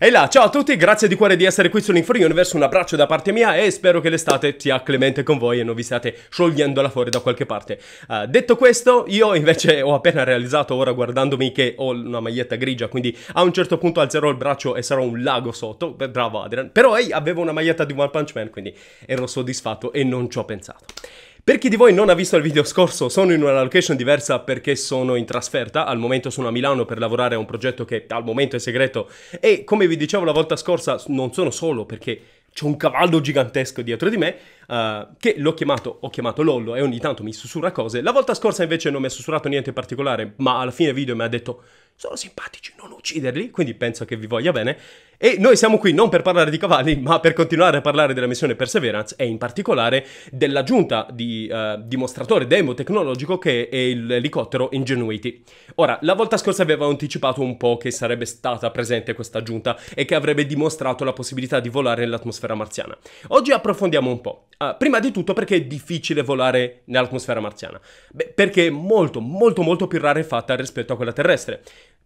E là, ciao a tutti, grazie di cuore di essere qui su Infree Universe, un abbraccio da parte mia e spero che l'estate sia clemente con voi e non vi state sciogliendo sciogliendola fuori da qualche parte. Uh, detto questo, io invece ho appena realizzato ora guardandomi che ho una maglietta grigia, quindi a un certo punto alzerò il braccio e sarò un lago sotto, bravo Adrian, però ehi, avevo una maglietta di One Punch Man, quindi ero soddisfatto e non ci ho pensato. Per chi di voi non ha visto il video scorso, sono in una location diversa perché sono in trasferta, al momento sono a Milano per lavorare a un progetto che al momento è segreto e come vi dicevo la volta scorsa non sono solo perché c'è un cavallo gigantesco dietro di me uh, che l'ho chiamato, ho chiamato Lollo e ogni tanto mi sussurra cose. La volta scorsa invece non mi ha sussurrato niente in particolare, ma alla fine video mi ha detto sono simpatici, non ucciderli, quindi penso che vi voglia bene. E noi siamo qui non per parlare di cavalli, ma per continuare a parlare della missione Perseverance e in particolare dell'aggiunta di uh, dimostratore demo tecnologico che è l'elicottero Ingenuity. Ora, la volta scorsa avevo anticipato un po' che sarebbe stata presente questa aggiunta e che avrebbe dimostrato la possibilità di volare nell'atmosfera marziana. Oggi approfondiamo un po'. Uh, prima di tutto perché è difficile volare nell'atmosfera marziana? Beh, perché è molto, molto, molto più rara fatta rispetto a quella terrestre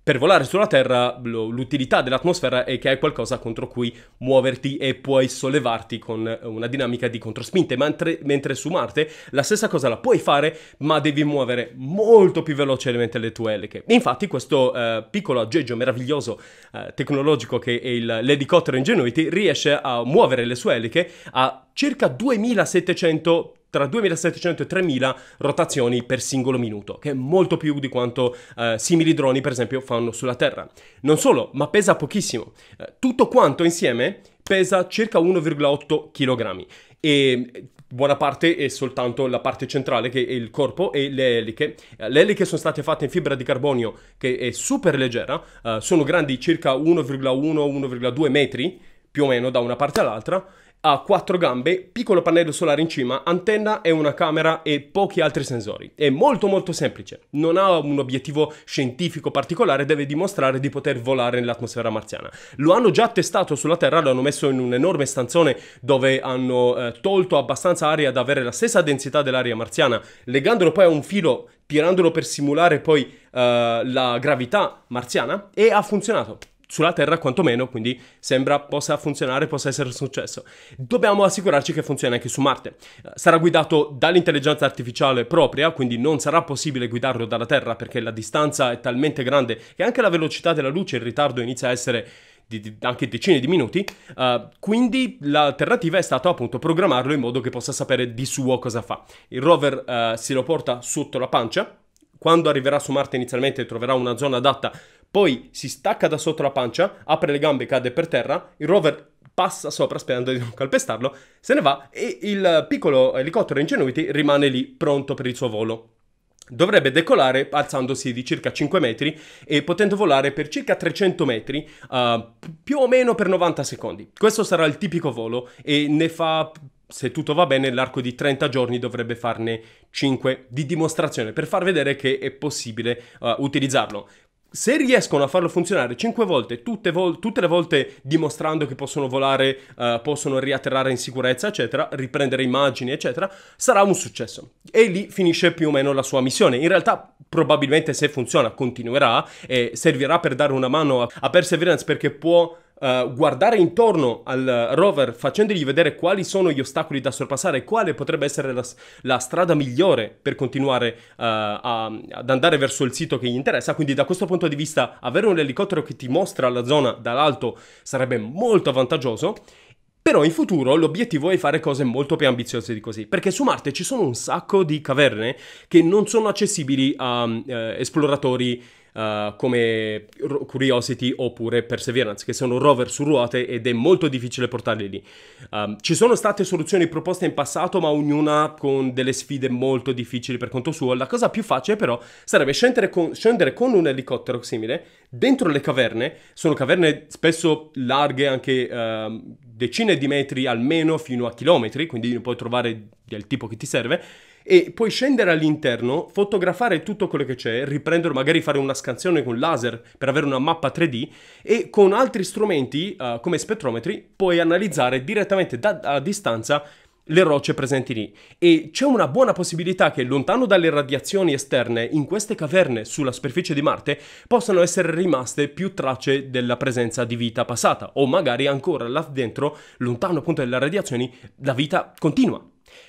per volare sulla Terra l'utilità dell'atmosfera è che hai qualcosa contro cui muoverti e puoi sollevarti con eh, una dinamica di controspinte, mentre, mentre, su Marte la stessa cosa la puoi fare, ma devi muovere molto più velocemente le tue eliche. Infatti questo eh, piccolo aggeggio meraviglioso eh, tecnologico che è il, l'elicottero Ingenuity riesce a muovere le sue eliche a circa 2700 tra 2700 e 3000 rotazioni per singolo minuto, che è molto più di quanto eh, simili droni per esempio fanno sulla Terra. Non solo, ma pesa pochissimo. Eh, tutto quanto insieme pesa circa 1,8 kg e eh, buona parte è soltanto la parte centrale che è il corpo e le eliche. Eh, le eliche sono state fatte in fibra di carbonio che è super leggera, eh, sono grandi circa 1,1-1,2 metri più o meno da una parte all'altra ha quattro gambe, piccolo pannello solare in cima, antenna e una camera e pochi altri sensori. È molto molto semplice, non ha un obiettivo scientifico particolare, deve dimostrare di poter volare nell'atmosfera marziana. Lo hanno già testato sulla Terra, lo hanno messo in un enorme stanzone dove hanno eh, tolto abbastanza aria da avere la stessa densità dell'aria marziana, legandolo poi a un filo tirandolo per simulare poi uh, la gravità marziana e ha funzionato sulla Terra quantomeno, quindi sembra possa funzionare, possa essere successo. Dobbiamo assicurarci che funzioni anche su Marte. Sarà guidato dall'intelligenza artificiale propria, quindi non sarà possibile guidarlo dalla Terra perché la distanza è talmente grande che anche la velocità della luce, il ritardo inizia a essere anche decine di minuti, uh, quindi l'alternativa è stata appunto programmarlo in modo che possa sapere di suo cosa fa. Il rover uh, si lo porta sotto la pancia, quando arriverà su Marte inizialmente troverà una zona adatta poi si stacca da sotto la pancia, apre le gambe, cade per terra, il rover passa sopra sperando di non calpestarlo, se ne va e il piccolo elicottero Ingenuity rimane lì pronto per il suo volo. Dovrebbe decolare alzandosi di circa 5 metri e potendo volare per circa 300 metri, uh, più o meno per 90 secondi. Questo sarà il tipico volo e ne fa se tutto va bene, nell'arco di 30 giorni dovrebbe farne 5 di dimostrazione per far vedere che è possibile uh, utilizzarlo se riescono a farlo funzionare 5 volte, tutte, vol- tutte le volte dimostrando che possono volare, uh, possono riatterrare in sicurezza, eccetera, riprendere immagini, eccetera, sarà un successo. E lì finisce più o meno la sua missione. In realtà, probabilmente se funziona, continuerà e servirà per dare una mano a, a Perseverance perché può eh, guardare intorno al rover facendogli vedere quali sono gli ostacoli da sorpassare e quale potrebbe essere la, la strada migliore per continuare uh, a, ad andare verso il sito che gli interessa. Quindi da questo punto di vista avere un elicottero che ti mostra la zona dall'alto sarebbe molto vantaggioso. Però in futuro l'obiettivo è fare cose molto più ambiziose di così, perché su Marte ci sono un sacco di caverne che non sono accessibili a eh, esploratori uh, come Curiosity oppure Perseverance, che sono rover su ruote ed è molto difficile portarli lì. Um, ci sono state soluzioni proposte in passato, ma ognuna con delle sfide molto difficili per conto suo. La cosa più facile però sarebbe scendere con, scendere con un elicottero simile dentro le caverne, sono caverne spesso larghe anche uh, decine di metri almeno fino a chilometri, quindi puoi trovare del tipo che ti serve e puoi scendere all'interno, fotografare tutto quello che c'è, riprenderlo, magari fare una scansione con laser per avere una mappa 3D e con altri strumenti uh, come spettrometri puoi analizzare direttamente da, a distanza le rocce presenti lì e c'è una buona possibilità che lontano dalle radiazioni esterne in queste caverne sulla superficie di Marte possano essere rimaste più tracce della presenza di vita passata o magari ancora là dentro lontano appunto dalle radiazioni la vita continua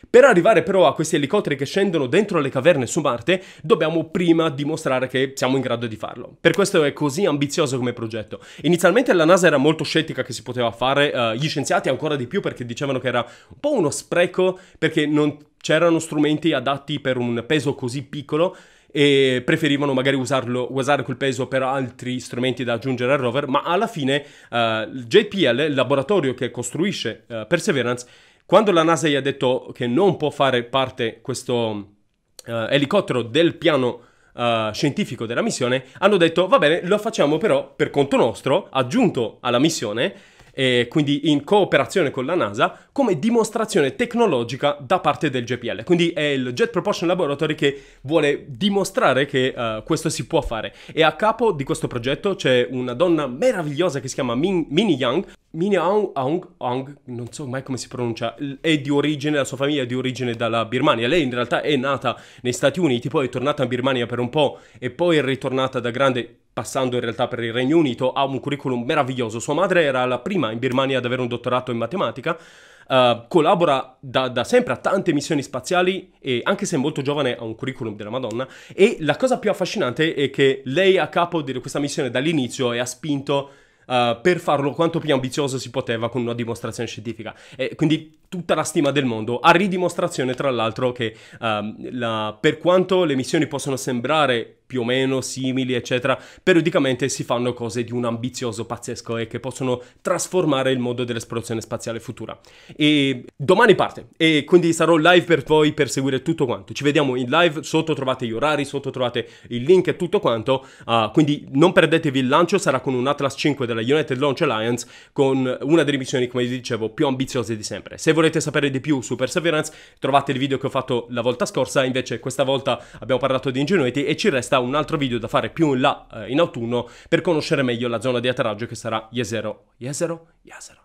per arrivare però a questi elicotteri che scendono dentro le caverne su Marte, dobbiamo prima dimostrare che siamo in grado di farlo. Per questo è così ambizioso come progetto. Inizialmente la NASA era molto scettica che si poteva fare, uh, gli scienziati ancora di più perché dicevano che era un po' uno spreco perché non c'erano strumenti adatti per un peso così piccolo e preferivano magari usarlo, usare quel peso per altri strumenti da aggiungere al rover, ma alla fine uh, eh, JPL, il laboratorio che costruisce uh, Perseverance, quando la NASA gli ha detto che non può fare parte questo uh, elicottero del piano uh, scientifico della missione, hanno detto va bene, lo facciamo però per conto nostro, aggiunto alla missione, e quindi in cooperazione con la NASA, come dimostrazione tecnologica da parte del GPL. Quindi è il Jet Propulsion Laboratory che vuole dimostrare che uh, questo si può fare. E a capo di questo progetto c'è una donna meravigliosa che si chiama Min- Minnie Young, Minnie Aung, Aung, Aung, non so mai come si pronuncia, è di origine, la sua famiglia è di origine dalla Birmania. Lei in realtà è nata negli Stati Uniti, poi è tornata in Birmania per un po' e poi è ritornata da grande passando in realtà per il Regno Unito, ha un curriculum meraviglioso. Sua madre era la prima in Birmania ad avere un dottorato in matematica. Uh, collabora da, da, sempre a tante missioni spaziali e anche se è molto giovane ha un curriculum della Madonna e la cosa più affascinante è che lei a capo di questa missione dall'inizio e ha spinto uh, per farlo quanto più ambizioso si poteva con una dimostrazione scientifica e quindi tutta la stima del mondo, a ridimostrazione tra l'altro che um, la, per quanto le missioni possano sembrare più o meno simili, eccetera, periodicamente si fanno cose di un ambizioso pazzesco e che possono trasformare il mondo dell'esplorazione spaziale futura. E domani parte e quindi sarò live per voi per seguire tutto quanto. Ci vediamo in live, sotto trovate gli orari, sotto trovate il link e tutto quanto, uh, quindi non perdetevi il lancio, sarà con un Atlas 5 della United Launch Alliance con una delle missioni, come vi dicevo, più ambiziose di sempre. Se volete volete sapere di più su Perseverance, trovate il video che ho fatto la volta scorsa, invece questa volta abbiamo parlato di Ingenuity e ci resta un altro video da fare più in là eh, in autunno per conoscere meglio la zona di atterraggio che sarà Yesero. Yesero? Yesero.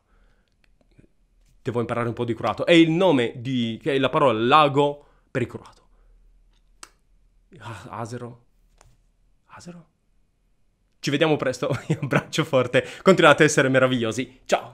Devo imparare un po' di croato. È il nome di... è la parola lago per il croato. Ah, Asero? Asero? Ci vediamo presto, un abbraccio forte, continuate ad essere meravigliosi, ciao!